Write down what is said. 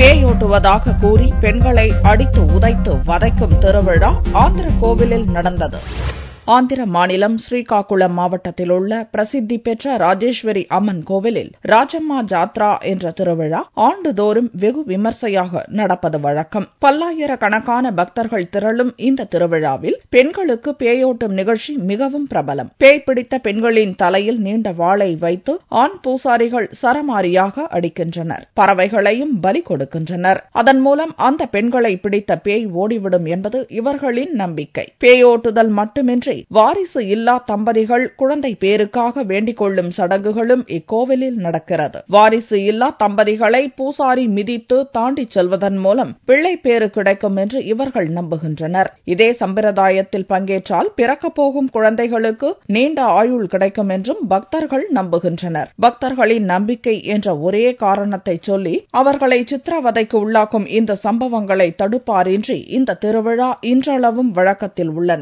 பேயோட்டுவதாக கூறி பெண்களை அடித்து உதைத்து வதைக்கும் திருவிழா ஆந்திர கோவிலில் நடந்தது ஆந்திர மாநிலம் ஸ்ரீகாக்குளம் மாவட்டத்தில் உள்ள பிரசித்தி பெற்ற ராஜேஸ்வரி அம்மன் கோவிலில் ராஜம்மா ஜாத்ரா என்ற திருவிழா ஆண்டுதோறும் வெகு விமர்சையாக நடப்பது வழக்கம் பல்லாயிரக்கணக்கான பக்தர்கள் திரளும் இந்த திருவிழாவில் பெண்களுக்கு பேயோட்டும் நிகழ்ச்சி மிகவும் பிரபலம் பேய் பிடித்த பெண்களின் தலையில் நீண்ட வாளை வைத்து ஆண் பூசாரிகள் சரமாரியாக அடிக்கின்றனர் பறவைகளையும் பலி கொடுக்கின்றனர் அதன் மூலம் அந்த பெண்களை பிடித்த பேய் ஓடிவிடும் என்பது இவர்களின் நம்பிக்கை பேயோட்டுதல் மட்டுமின்றி மட்டுமின்றி வாரிசு இல்லா தம்பதிகள் குழந்தை பேருக்காக வேண்டிக் கொள்ளும் சடங்குகளும் இக்கோவிலில் நடக்கிறது வாரிசு இல்லா தம்பதிகளை பூசாரி மிதித்து தாண்டி செல்வதன் மூலம் பிள்ளை பேரு கிடைக்கும் என்று இவர்கள் நம்புகின்றனர் இதே சம்பிரதாயத்தில் பங்கேற்றால் பிறக்கப் போகும் குழந்தைகளுக்கு நீண்ட ஆயுள் கிடைக்கும் என்றும் பக்தர்கள் நம்புகின்றனர் பக்தர்களின் நம்பிக்கை என்ற ஒரே காரணத்தை சொல்லி அவர்களை சித்திரவதைக்கு உள்ளாக்கும் இந்த சம்பவங்களை தடுப்பாரின்றி இந்த திருவிழா இன்றளவும் வழக்கத்தில் உள்ளன